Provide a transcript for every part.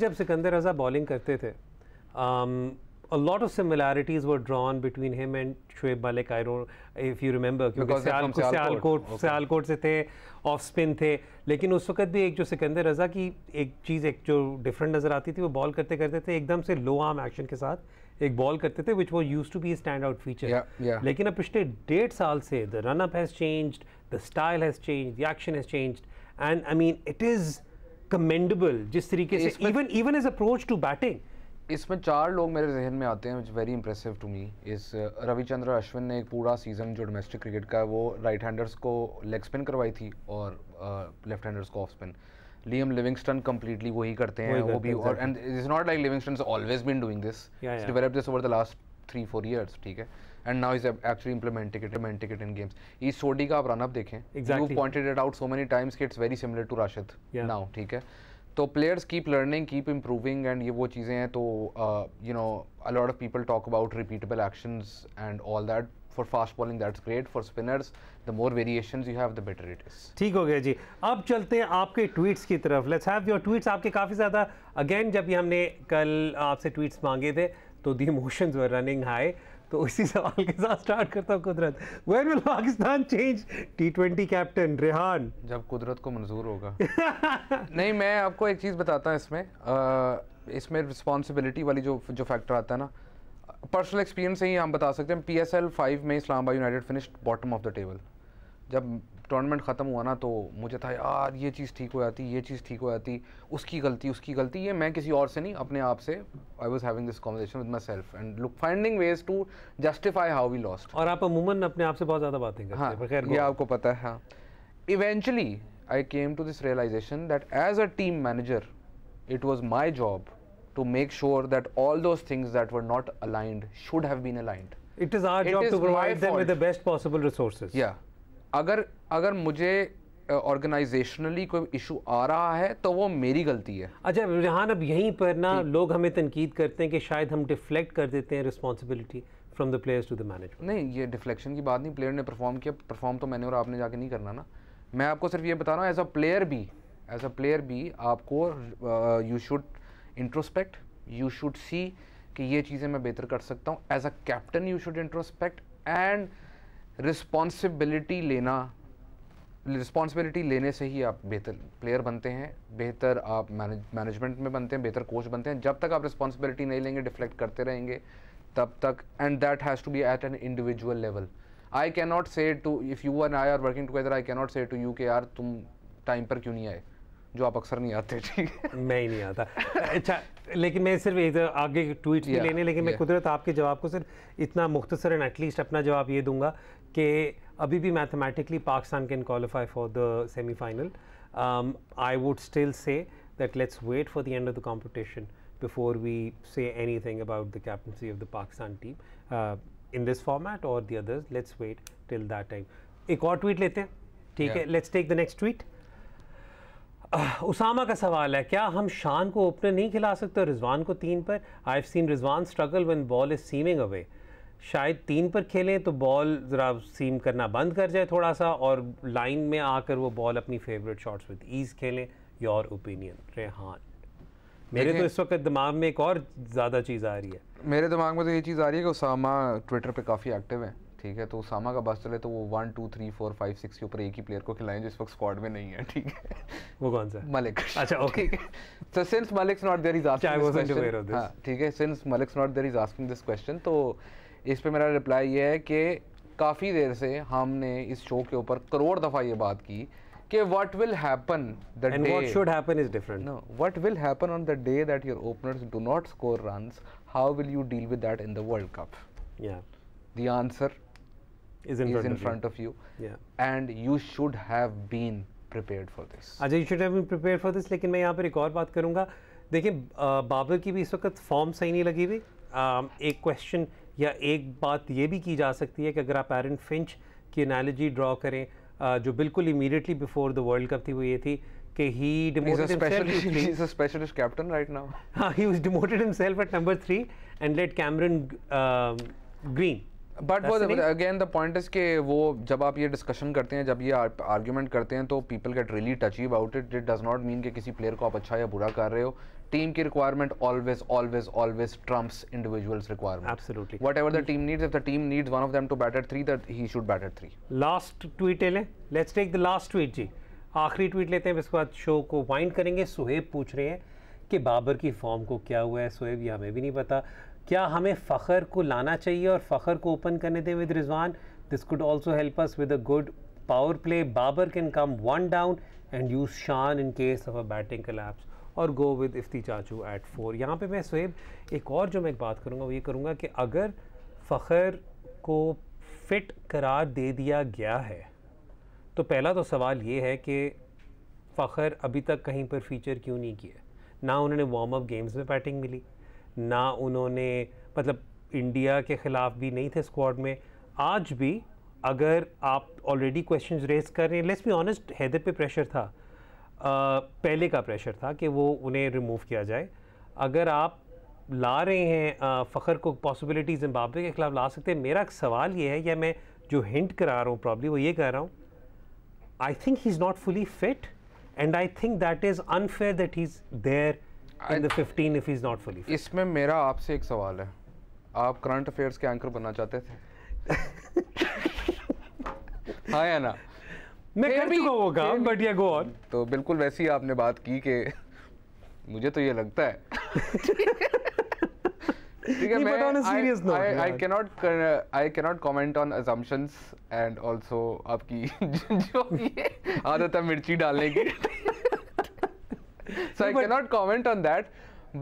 जब सिकंदर रजा बॉलिंग करते थे lot of similarities were drawn between him and Shoaib Malik I don't if you remember क्योंकि सियालकोट सियालकोट से थे ऑफ स्पिन थे लेकिन उस वक्त भी एक जो सिकंदर रजा की एक चीज़ एक जो डिफरेंट नज़र आती थी वो बॉल करते करते थे एकदम से लो आर्म एक्शन के साथ एक बॉल करते थे विच वो use to be stand out feature लेकिन अब पिछले डेढ़ साल से the run up has change the style has change the action has change and I mean it is commendable जिस तरीके से even even as approach to batting इसमें चार लोग मेरे जहन में आते हैं which very impressive to me is Ravichandra Ashwin ने एक पूरा सीज़न जो डोमेस्टिक क्रिकेट का है वो राइट हैंडर्स को लेग स्पिन करवाई थी और लेफ्ट हैंडर्स को off spin Liam Livingstone completely वही करते हैं वो भी और and it is not like Livingstone always been doing this develop this over the last three four years ठीक है and now is actually implemented in games Ish Sodhi का आप रनअप देखें you pointed it out so many times it's very similar to Rashid now ठीक है तो players keep learning keep improving and ये वो चीज़ें हैं तो you know a lot of people talk about repeatable action and all that for fast bowling that's great for spinners the more variation you have the better it is ठीक हो गया जी अब चलते हैं आपके ट्वीट्स की तरफ लेट्स हैव योर ट्वीट्स आपके काफ़ी ज़्यादा अगेन जब भी हमने कल आपसे ट्वीट्स मांगे थे तो the emotions were running high तो इसी सवाल के साथ स्टार्ट करता हूँ Qudrat when will Pakistan change T twenty captain Rehan जब कुदरत को मंजूर होगा नहीं मैं आपको एक चीज़ बताता हूँ इसमें आ, इसमें रिस्पॉन्सिबिलिटी वाली जो जो फैक्टर आता है ना पर्सनल एक्सपीरियंस से ही हम बता सकते हैं पी एस एल फाइव में Islamabad United finished bottom of the table जब टूर्नामेंट ख़त्म हुआ ना तो मुझे था यार ये चीज़ ठीक हो जाती ये चीज़ ठीक हो जाती उसकी गलती उसकी गलती ये मैं किसी और से नहीं अपने आप से I was having this conversation with my self and look finding ways to justify how we lost और आप अमूमन अपने आप से बहुत ज़्यादा बातें करते हाँ खैर ये आपको पता है हाँ eventually I came to this realization that as a team manager it was my job to make sure that all those things that were not aligned should have been aligned It is our it job is to provide them fault. with the best possible resources. Yeah. अगर अगर मुझे organisationally कोई issue आ रहा है तो वो मेरी गलती है अच्छा रिहान अब यहीं पर ना लोग हमें तनकीद करते हैं कि शायद हम डिफ्लेक्ट कर देते हैं responsibility from the players to the manager नहीं ये डिफ्लेक्शन की बात नहीं प्लेयर ने परफॉर्म किया परफॉर्म तो मैंने और आपने जाके नहीं करना ना मैं आपको सिर्फ ये बता रहा हूँ एज अ प्लेयर भी एज अ प्लेयर भी आपको you should introspect you should see कि ये चीज़ें मैं बेहतर कर सकता हूँ as a captain you should introspect and responsibility लेना रिस्पॉन्सिबिलिटी लेने से ही आप बेहतर प्लेयर बनते हैं बेहतर आप मैनेजमेंट में बनते हैं बेहतर कोच बनते हैं जब तक आप रिस्पॉन्सिबिलिटी नहीं लेंगे डिफ्लेक्ट करते रहेंगे तब तक and that has to be at an individual level I can not say to if you and I are working together I can not say to you के आर तुम टाइम पर क्यों नहीं आए जो आप अक्सर नहीं आते ठीक है मैं ही नहीं आता अच्छा लेकिन मैं सिर्फ इधर आगे ट्वीट yeah, लेने लेकिन yeah. मैं कुदरत आपके जवाब को सिर्फ इतना मुख्तसर एंड एटलीस्ट अपना जवाब ये दूंगा कि अभी भी mathematically Pakistan can qualify for the semifinal I would still say that let's wait for the end of the competition before we say anything about the captaincy of the Pakistan team uh, in this format or the others. Let's wait till that time. एक और tweet लेते हैं ठीक है let's take the next tweet Usama का सवाल है क्या हम शान को ओपनर नहीं खिला सकते रिजवान को तीन पर I have seen Rizwan struggle when ball is seaming away शायद तीन पर खेलें तो बॉल ज़रा सीम करना बंद कर जाए थोड़ा सा और लाइन में आकर वो बॉल अपनी फेवरेट शॉट्स विद ईज़ खेलें योर ओपिनियन रेहान मेरे तो इस वक्त दिमाग में एक और ज़्यादा चीज़ आ रही है मेरे दिमाग में तो ये चीज़ आ रही है कि उसामा ट्विटर पे काफ़ी एक्टिव है ठीक है तो उसामा का बस चले तो वो one two three four five six के ऊपर एक ही प्लेयर को खिलाएं जो इस वक्त स्क्वाड में नहीं है ठीक है वो कौन सा मलिक अच्छा okay so since Malik's not there is asking this question ठीक है since Malik not there is asking this question तो इस पे मेरा रिप्लाई ये है कि काफ़ी देर से हमने इस शो के ऊपर करोड़ दफ़ा ये बात की कि what will happen that day what happen is different no will happen on the day that your openers do not score run how will you deal with that in the world cup the answer is in, is front, in of front of you yeah and you should have been prepared for this ajay you should have been prepared for this लेकिन मैं यहाँ पर एक और बात करूँगा देखिए बाबर की भी इस वक्त फॉर्म सही नहीं लगी हुई एक क्वेश्चन या एक बात ये भी की जा सकती है कि अगर आप एरन फिंच की एनालॉजी ड्रॉ करें जो बिल्कुल immediately before the world cup थी वो ये थी कि he demoted himself captain right now he was demoted himself at number three and let Cameron Green but वो अगेन द पॉइंट इज के वो जब आप ये डिस्कशन करते हैं जब ये आर्ग्यूमेंट करते हैं तो people get really touch about it it does not mean कि किसी प्लेयर को आप अच्छा या बुरा कर रहे हो टीम की requirement always always always trumps individuals requirement absolutely whatever the team needs if the team needs one of them to bat at 3 that he should bat at 3 last tweet ले let's take the last tweet जी आखिरी tweet लेते हैं इसके बाद show को wind करेंगे सुहेब पूछ रहे हैं कि बाबर की फॉर्म को क्या हुआ है सुहेब ये हमें भी नहीं पता क्या हमें फ़खर को लाना चाहिए और फ़खर को ओपन करने दें with Rizwan this could also help us with a good power play Babar can come one down and use Shan in case of a batting collapse और गो विद इफ्ती चाचू एट फोर यहाँ पे मैं सुहेब एक और जो मैं बात करूँगा वो ये करूँगा कि अगर फ़खर को फिट करार दे दिया गया है तो पहला तो सवाल ये है कि फ़खर अभी तक कहीं पर फीचर क्यों नहीं किया ना उन्होंने वार्म अप गेम्स में बैटिंग मिली ना उन्होंने मतलब इंडिया के ख़िलाफ़ भी नहीं थे स्क्वाड में आज भी अगर आप ऑलरेडी क्वेश्चन रेज कर रहे हैं लेट्स बी ऑनेस्ट हैदर पे प्रेशर था पहले का प्रेशर था कि वो उन्हें रिमूव किया जाए अगर आप ला रहे हैं फ़खर को पॉसिबिलिटी जिम्बाब्वे के ख़िलाफ़ ला सकते हैं मेरा सवाल ये है या मैं जो हिंट करा रहा हूँ प्रॉब्ली वो ये कह रहा हूँ I think he is not fully fit and I think that is unfair that he is there in the fifteen if he is not fully इसमें मेरा आपसे एक सवाल है आप करंट अफेयर्स के एंकर बनना चाहते थे हाँ या ना मैं कर चुका वो काम बट या गो ऑन तो बिल्कुल वैसे ही आपने बात की कि मुझे तो ये लगता है ठीक है मैं I can not I can not comment on assumptions and also आपकी जो ये आदत है मिर्ची डालने की so I can not comment on that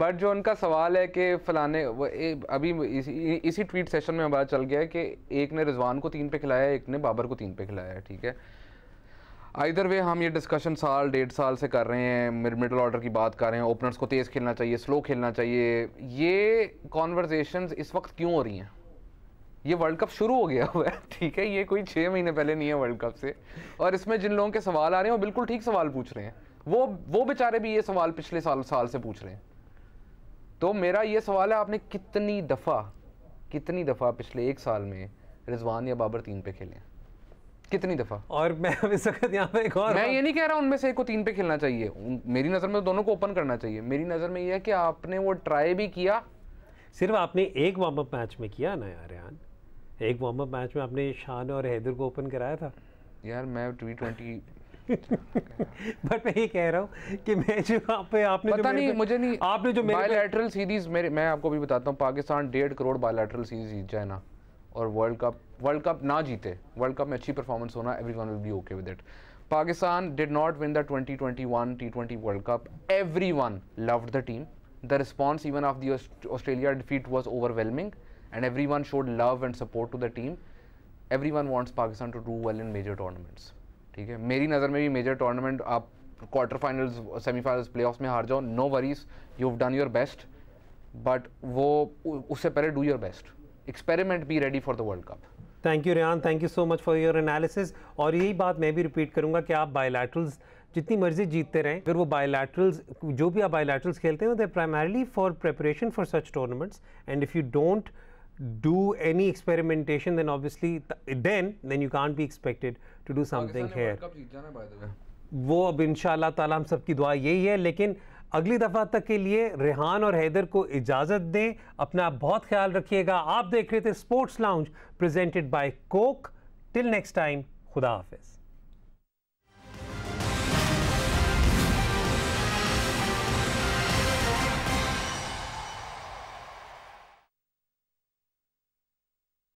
but जो उनका सवाल है कि फलाने वो ए, अभी इसी इसी ट्वीट सेशन में हमारा चल गया है कि एक ने रिजवान को तीन पे खिलाया एक ने बाबर को तीन पे खिलाया ठीक है आइधर हाँ, वे हम ये डिस्कशन साल डेढ़ साल से कर रहे हैं मिडल ऑर्डर की बात कर रहे हैं ओपनर्स को तेज़ खेलना चाहिए स्लो खेलना चाहिए ये कॉन्वर्जेशन इस वक्त क्यों हो रही हैं ये वर्ल्ड कप शुरू हो गया हुआ है ठीक है ये कोई छः महीने पहले नहीं है वर्ल्ड कप से और इसमें जिन लोगों के सवाल आ रहे हैं वो बिल्कुल ठीक सवाल पूछ रहे हैं वो वो बेचारे भी ये सवाल पिछले साल साल से पूछ रहे हैं तो मेरा ये सवाल है आपने कितनी दफ़ा कितनी दफ़ा पिछले एक साल में रिजवान या बाबर तीन पे खेले हैं कितनी दफ़ा और मैं इस वक्त यहाँ पे एक और मैं ये नहीं कह रहा उनमें से एक को तीन पे खेलना चाहिए मेरी नज़र में तो दोनों को ओपन करना चाहिए मेरी नज़र में ये है कि आपने वो ट्राई भी किया सिर्फ आपने एक वार्म अप मैच में किया ना यार यार एक वार्म अप मैच में आपने शान और हैदर को ओपन कराया था यार मैं टी ट्वेंटी बट मैं ये कह रहा हूँ कि मैं जो आप पे आपने पता जो नहीं मुझे नहीं आपने जो बायोलैटरल सीरीज मेरे मैं आपको भी बताता हूँ पाकिस्तान डेढ़ करोड़ बायोलैटरल सीरीज जीत जाए ना और वर्ल्ड कप वर्ल्ड कप ना जीते वर्ल्ड कप में अच्छी परफॉर्मेंस होना everyone will be okay with it Pakistan did not win the twenty twenty one T twenty world cup everyone loved the team the response even of Australia defeat was overwhelming and everyone showed love and support to the team everyone wants Pakistan to do well in major tournaments ठीक है मेरी नज़र में भी major tournament आप quarter finals semifinals of में हार जाओ no worries you have done your best but वो उससे पहले do your best experiment be ready for the world cup thank you Rehan thank you so much for your analysis और यही बात मैं भी रिपीट करूँगा कि आप बायोलैट्रल्स जितनी मर्जी जीतते रहें अगर वो बायोलैट्रल्स जो भी आप बायोलैट्रल्स खेलते हैं they primarily for preparation for such tournaments and if you don't do any experimentation then obviously then then you can't be expected to do something something वो अब इन ताला हम सबकी दुआ यही है लेकिन अगली दफ़ा तक के लिए रेहान और हैदर को इजाज़त दें अपना बहुत ख्याल रखिएगा आप देख रहे थे sports lounge presented by Coke till next time खुदा हाफिज